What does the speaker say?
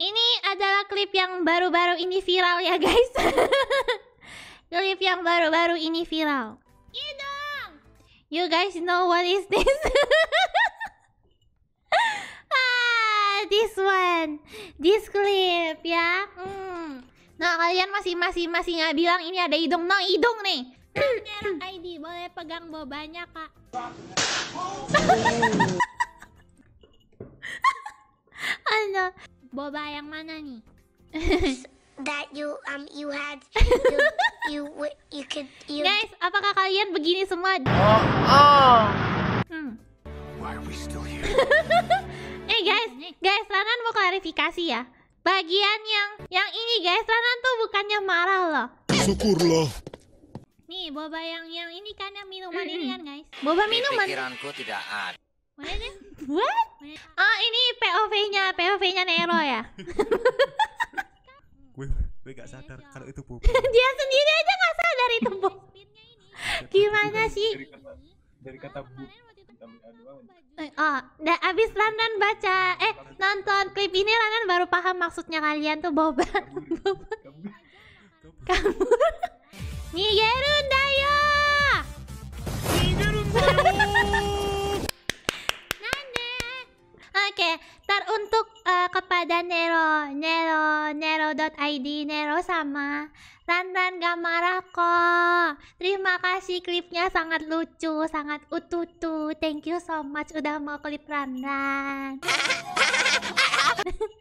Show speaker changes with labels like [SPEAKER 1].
[SPEAKER 1] Ini adalah klip yang baru-baru ini viral ya guys Klip yang baru-baru ini viral Iya You guys know what is this? ah, this one This clip ya hmm. Nah kalian masih masih masih nggak bilang ini ada hidung No nah, hidung nih Merek ID boleh pegang bobanya kak Halo boba yang mana nih? That you um you had you you could you Guys, apakah kalian begini semua? Oh. Hmm. Why are we still here? eh guys, guys, Ranan mau klarifikasi ya. Bagian yang yang ini guys, Ranan tuh bukannya marah loh. Syukurlah. Nih, boba yang yang ini kan yang minuman ini kan guys. Boba minuman. Di pikiranku tidak ada. What? What? Ah, ini POV-nya, POV gue gue gak sadar kalau itu bobo dia sendiri aja gak sadar itu bobo gimana sih dari kata, dari kata bu eh, Oh, dan abis Landan baca, eh nonton klip ini Landan baru paham maksudnya kalian tuh boba. Kamu. Nigerun dayo. Nigerun dayo. Nande. Oke, tar untuk ada Nero, Nero, Nero id Nero sama Ranran gak marah kok Terima kasih klipnya sangat lucu, sangat ututu Thank you so much udah mau klip Ranran